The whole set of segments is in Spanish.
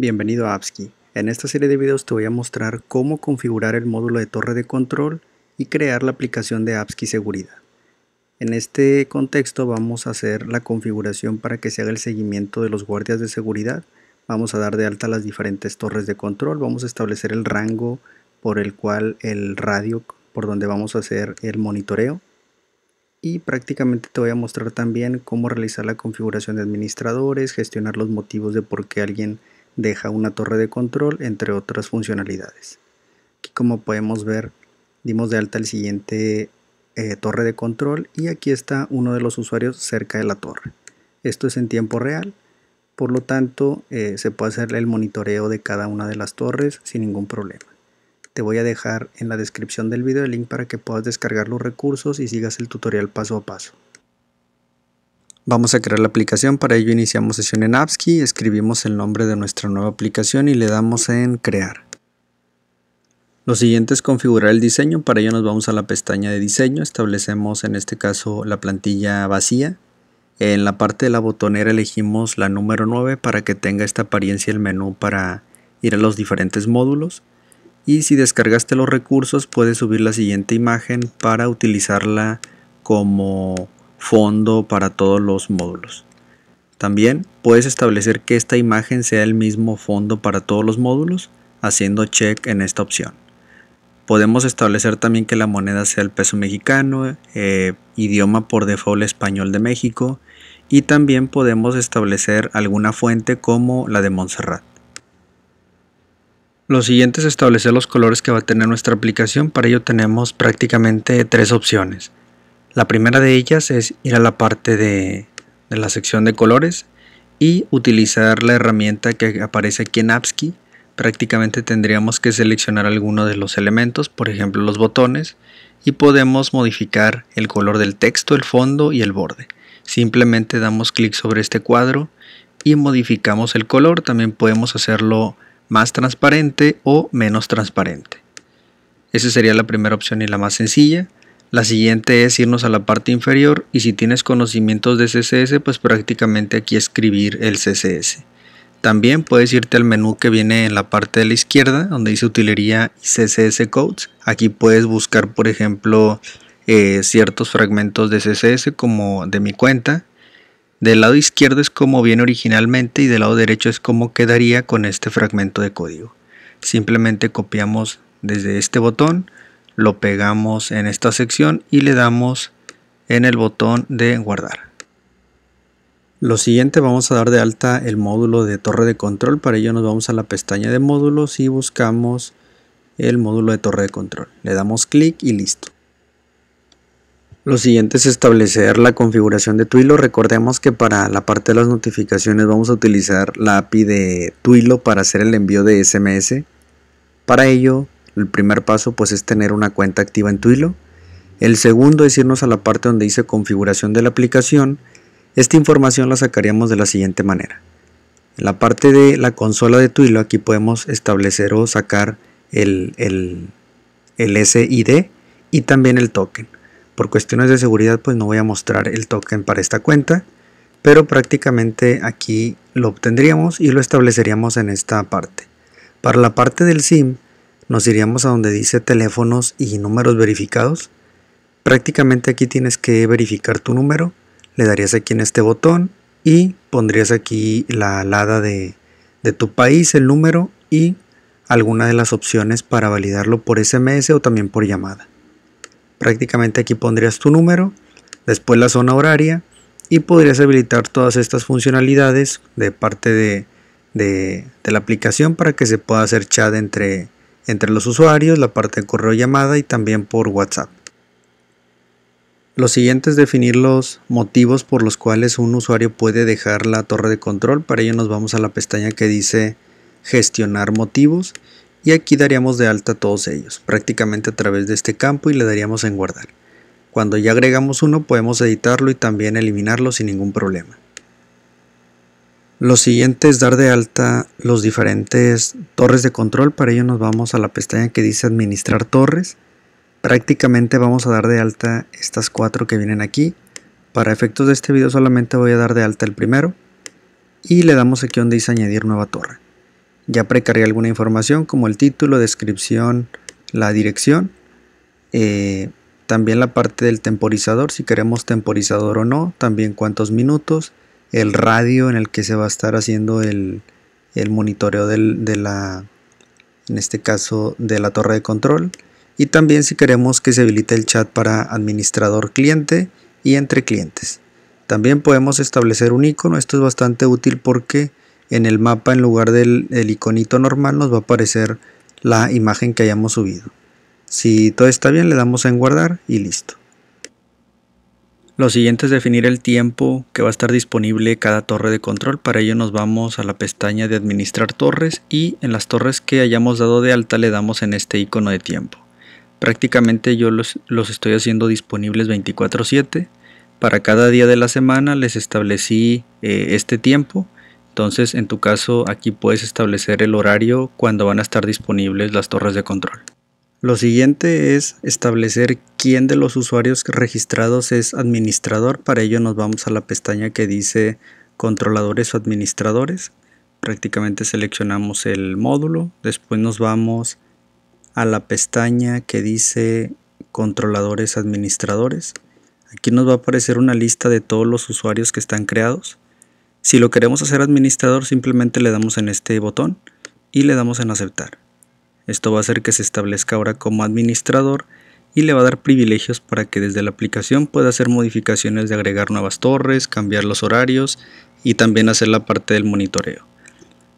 Bienvenido a AppSki. En esta serie de videos te voy a mostrar cómo configurar el módulo de torre de control y crear la aplicación de AppSki Seguridad. En este contexto vamos a hacer la configuración para que se haga el seguimiento de los guardias de seguridad. Vamos a dar de alta las diferentes torres de control, vamos a establecer el rango por el cual el radio por donde vamos a hacer el monitoreo y prácticamente te voy a mostrar también cómo realizar la configuración de administradores, gestionar los motivos de por qué alguien deja una torre de control, entre otras funcionalidades. Aquí como podemos ver, dimos de alta el siguiente eh, torre de control y aquí está uno de los usuarios cerca de la torre. Esto es en tiempo real, por lo tanto eh, se puede hacer el monitoreo de cada una de las torres sin ningún problema. Te voy a dejar en la descripción del video el link para que puedas descargar los recursos y sigas el tutorial paso a paso. Vamos a crear la aplicación, para ello iniciamos sesión en AppsKey, escribimos el nombre de nuestra nueva aplicación y le damos en crear. Lo siguiente es configurar el diseño, para ello nos vamos a la pestaña de diseño, establecemos en este caso la plantilla vacía. En la parte de la botonera elegimos la número 9 para que tenga esta apariencia el menú para ir a los diferentes módulos. Y si descargaste los recursos puedes subir la siguiente imagen para utilizarla como fondo para todos los módulos. También puedes establecer que esta imagen sea el mismo fondo para todos los módulos haciendo check en esta opción. Podemos establecer también que la moneda sea el peso mexicano, eh, idioma por default español de México y también podemos establecer alguna fuente como la de Montserrat. Lo siguiente es establecer los colores que va a tener nuestra aplicación, para ello tenemos prácticamente tres opciones. La primera de ellas es ir a la parte de, la sección de colores y utilizar la herramienta que aparece aquí en AppsKey Prácticamente tendríamos que seleccionar alguno de los elementos, por ejemplo los botones, y podemos modificar el color del texto, el fondo y el borde. Simplemente damos clic sobre este cuadro y modificamos el color. También podemos hacerlo más transparente o menos transparente. Esa sería la primera opción y la más sencilla. La siguiente es irnos a la parte inferior y si tienes conocimientos de CSS pues prácticamente aquí escribir el CSS. También puedes irte al menú que viene en la parte de la izquierda donde dice utilería y CSS codes. Aquí puedes buscar por ejemplo eh, ciertos fragmentos de CSS como de mi cuenta. Del lado izquierdo es como viene originalmente y del lado derecho es como quedaría con este fragmento de código. Simplemente copiamos desde este botón lo pegamos en esta sección y le damos en el botón de guardar. Lo siguiente vamos a dar de alta el módulo de torre de control, para ello nos vamos a la pestaña de módulos y buscamos el módulo de torre de control. Le damos clic y listo. Lo siguiente es establecer la configuración de Twilio. Recordemos que para la parte de las notificaciones vamos a utilizar la API de Twilio para hacer el envío de SMS. Para ello el primer paso pues es tener una cuenta activa en Twilio. El segundo es irnos a la parte donde dice configuración de la aplicación. Esta información la sacaríamos de la siguiente manera. En la parte de la consola de Twilio aquí podemos establecer o sacar el, el, el SID y también el token. Por cuestiones de seguridad pues no voy a mostrar el token para esta cuenta pero prácticamente aquí lo obtendríamos y lo estableceríamos en esta parte. Para la parte del SIM, nos iríamos a donde dice teléfonos y números verificados. Prácticamente aquí tienes que verificar tu número, le darías aquí en este botón y pondrías aquí la alada de, tu país, el número y alguna de las opciones para validarlo por SMS o también por llamada. Prácticamente aquí pondrías tu número, después la zona horaria y podrías habilitar todas estas funcionalidades de parte de, de la aplicación para que se pueda hacer chat entre, entre los usuarios, la parte de correo llamada y también por WhatsApp. Lo siguiente es definir los motivos por los cuales un usuario puede dejar la torre de control. Para ello nos vamos a la pestaña que dice gestionar motivos y aquí daríamos de alta todos ellos, prácticamente a través de este campo y le daríamos en guardar. Cuando ya agregamos uno podemos editarlo y también eliminarlo sin ningún problema. Lo siguiente es dar de alta los diferentes torres de control. Para ello nos vamos a la pestaña que dice administrar torres. Prácticamente vamos a dar de alta estas cuatro que vienen aquí. Para efectos de este video solamente voy a dar de alta el primero. Y le damos aquí donde dice añadir nueva torre. Ya precargué alguna información como el título, descripción, la dirección. Eh, también la parte del temporizador, si queremos temporizador o no. También cuántos minutos el radio en el que se va a estar haciendo el, monitoreo de la, en este caso, de la torre de control. Y también si queremos que se habilite el chat para administrador cliente y entre clientes. También podemos establecer un icono, esto es bastante útil porque en el mapa en lugar del iconito normal nos va a aparecer la imagen que hayamos subido. Si todo está bien le damos en guardar y listo. Lo siguiente es definir el tiempo que va a estar disponible cada torre de control. Para ello nos vamos a la pestaña de administrar torres y en las torres que hayamos dado de alta le damos en este icono de tiempo. Prácticamente yo los, estoy haciendo disponibles 24/7. Para cada día de la semana les establecí eh, este tiempo. Entonces en tu caso aquí puedes establecer el horario cuando van a estar disponibles las torres de control. Lo siguiente es establecer quién de los usuarios registrados es administrador. Para ello nos vamos a la pestaña que dice controladores o administradores. Prácticamente seleccionamos el módulo. Después nos vamos a la pestaña que dice controladores administradores. Aquí nos va a aparecer una lista de todos los usuarios que están creados. Si lo queremos hacer administrador simplemente le damos en este botón y le damos en aceptar. Esto va a hacer que se establezca ahora como administrador y le va a dar privilegios para que desde la aplicación pueda hacer modificaciones de agregar nuevas torres, cambiar los horarios y también hacer la parte del monitoreo.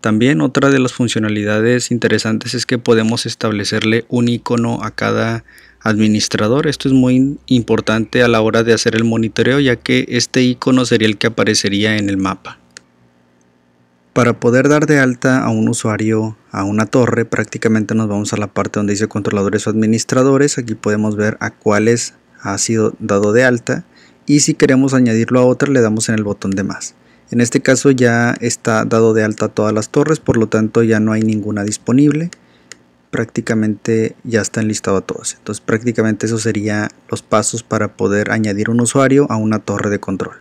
También otra de las funcionalidades interesantes es que podemos establecerle un icono a cada administrador. Esto es muy importante a la hora de hacer el monitoreo ya que este icono sería el que aparecería en el mapa. Para poder dar de alta a un usuario a una torre, prácticamente nos vamos a la parte donde dice controladores o administradores. Aquí podemos ver a cuáles ha sido dado de alta y si queremos añadirlo a otra le damos en el botón de más. En este caso ya está dado de alta todas las torres, por lo tanto ya no hay ninguna disponible. Prácticamente ya está enlistado a todas Entonces prácticamente eso sería los pasos para poder añadir un usuario a una torre de control.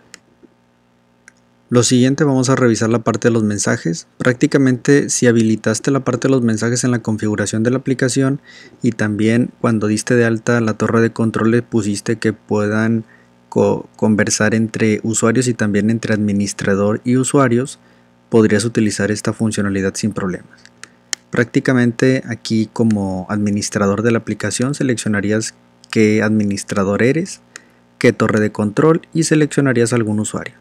Lo siguiente vamos a revisar la parte de los mensajes. Prácticamente si habilitaste la parte de los mensajes en la configuración de la aplicación y también cuando diste de alta la torre de control le pusiste que puedan conversar entre usuarios y también entre administrador y usuarios, podrías utilizar esta funcionalidad sin problemas. Prácticamente aquí como administrador de la aplicación seleccionarías qué administrador eres, qué torre de control y seleccionarías algún usuario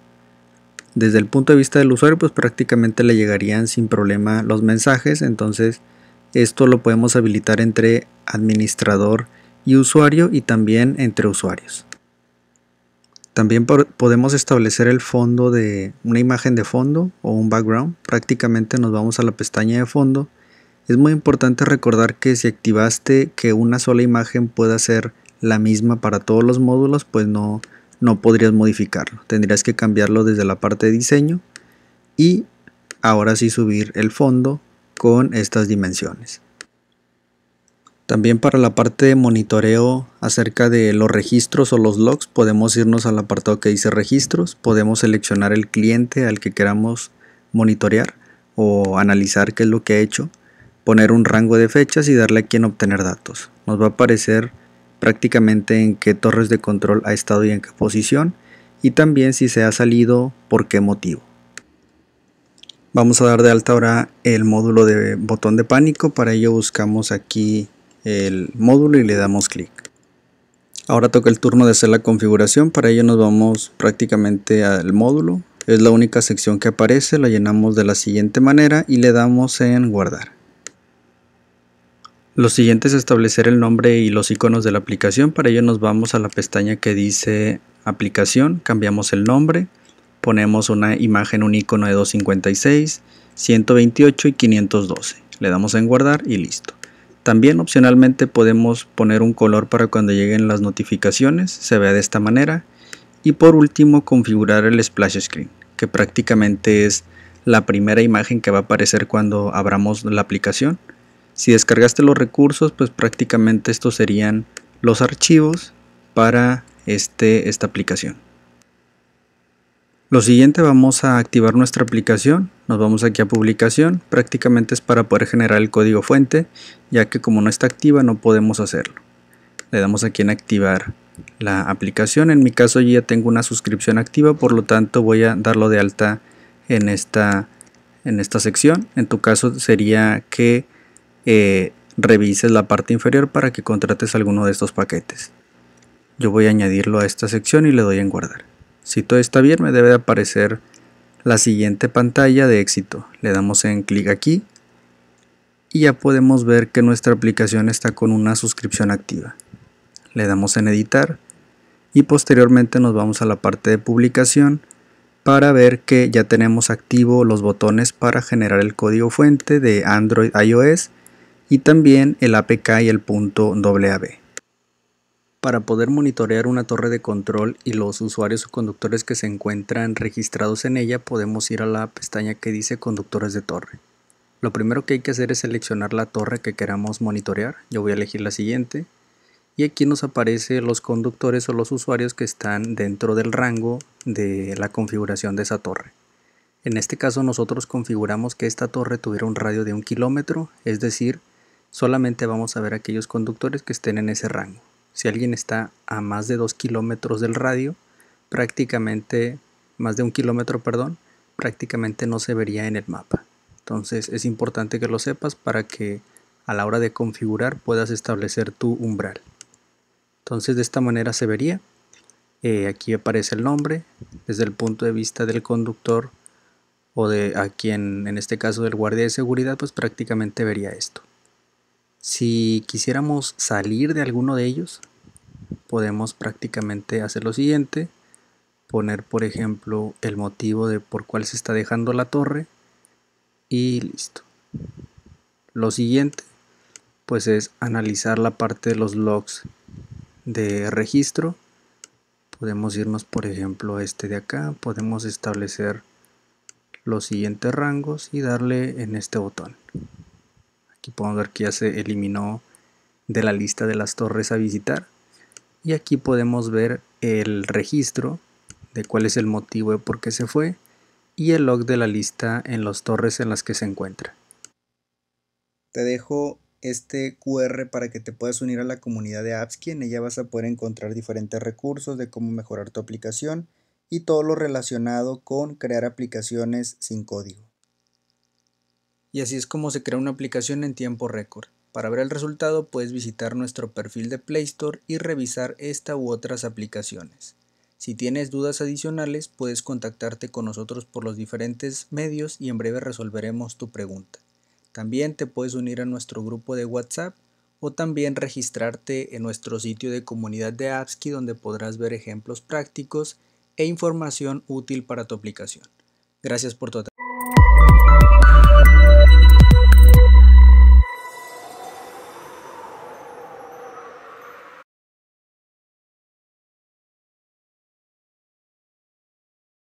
desde el punto de vista del usuario, pues prácticamente le llegarían sin problema los mensajes. Entonces, esto lo podemos habilitar entre administrador y usuario y también entre usuarios. También podemos establecer el fondo de una imagen de fondo o un background. Prácticamente nos vamos a la pestaña de fondo. Es muy importante recordar que si activaste que una sola imagen pueda ser la misma para todos los módulos, pues no, no podrías modificarlo. Tendrías que cambiarlo desde la parte de diseño y ahora sí subir el fondo con estas dimensiones. También para la parte de monitoreo acerca de los registros o los logs podemos irnos al apartado que dice registros, podemos seleccionar el cliente al que queramos monitorear o analizar qué es lo que ha hecho, poner un rango de fechas y darle aquí en obtener datos. Nos va a aparecer prácticamente en qué torres de control ha estado y en qué posición, y también si se ha salido, por qué motivo. Vamos a dar de alta ahora el módulo de botón de pánico, para ello buscamos aquí el módulo y le damos clic. Ahora toca el turno de hacer la configuración, para ello nos vamos prácticamente al módulo, es la única sección que aparece, la llenamos de la siguiente manera y le damos en guardar. Lo siguiente es establecer el nombre y los iconos de la aplicación. Para ello nos vamos a la pestaña que dice aplicación, cambiamos el nombre, ponemos una imagen, un icono de 256, 128 y 512. Le damos en guardar y listo. También opcionalmente podemos poner un color para cuando lleguen las notificaciones, se vea de esta manera. Y por último configurar el splash screen, que prácticamente es la primera imagen que va a aparecer cuando abramos la aplicación. Si descargaste los recursos, pues prácticamente estos serían los archivos para este, esta aplicación. Lo siguiente vamos a activar nuestra aplicación, nos vamos aquí a publicación, prácticamente es para poder generar el código fuente, ya que como no está activa no podemos hacerlo. Le damos aquí en activar la aplicación, en mi caso ya tengo una suscripción activa, por lo tanto voy a darlo de alta en esta, en esta sección. En tu caso sería que eh, revises la parte inferior para que contrates alguno de estos paquetes. Yo voy a añadirlo a esta sección y le doy en guardar. Si todo está bien me debe de aparecer la siguiente pantalla de éxito. Le damos en clic aquí y ya podemos ver que nuestra aplicación está con una suscripción activa. Le damos en editar y posteriormente nos vamos a la parte de publicación para ver que ya tenemos activo los botones para generar el código fuente de Android iOS y también el APK y el punto .ab. Para poder monitorear una torre de control y los usuarios o conductores que se encuentran registrados en ella, podemos ir a la pestaña que dice conductores de torre. Lo primero que hay que hacer es seleccionar la torre que queramos monitorear. Yo voy a elegir la siguiente. Y aquí nos aparece los conductores o los usuarios que están dentro del rango de la configuración de esa torre. En este caso nosotros configuramos que esta torre tuviera un radio de un kilómetro, es decir, solamente vamos a ver aquellos conductores que estén en ese rango. Si alguien está a más de 2 kilómetros del radio, prácticamente, más de un kilómetro, perdón, prácticamente no se vería en el mapa. Entonces es importante que lo sepas para que a la hora de configurar puedas establecer tu umbral. Entonces de esta manera se vería. Eh, aquí aparece el nombre desde el punto de vista del conductor o de a quien en este caso del guardia de seguridad pues prácticamente vería esto. Si quisiéramos salir de alguno de ellos, podemos prácticamente hacer lo siguiente. Poner, por ejemplo, el motivo de por cuál se está dejando la torre. Y listo. Lo siguiente, pues es analizar la parte de los logs de registro. Podemos irnos, por ejemplo, a este de acá. Podemos establecer los siguientes rangos y darle en este botón. Aquí podemos ver que ya se eliminó de la lista de las torres a visitar. Y aquí podemos ver el registro de cuál es el motivo de por qué se fue y el log de la lista en las torres en las que se encuentra. Te dejo este QR para que te puedas unir a la comunidad de apps En ella vas a poder encontrar diferentes recursos de cómo mejorar tu aplicación y todo lo relacionado con crear aplicaciones sin código. Y así es como se crea una aplicación en tiempo récord. Para ver el resultado puedes visitar nuestro perfil de Play Store y revisar esta u otras aplicaciones. Si tienes dudas adicionales puedes contactarte con nosotros por los diferentes medios y en breve resolveremos tu pregunta. También te puedes unir a nuestro grupo de WhatsApp o también registrarte en nuestro sitio de comunidad de AppSki donde podrás ver ejemplos prácticos e información útil para tu aplicación. Gracias por tu atención.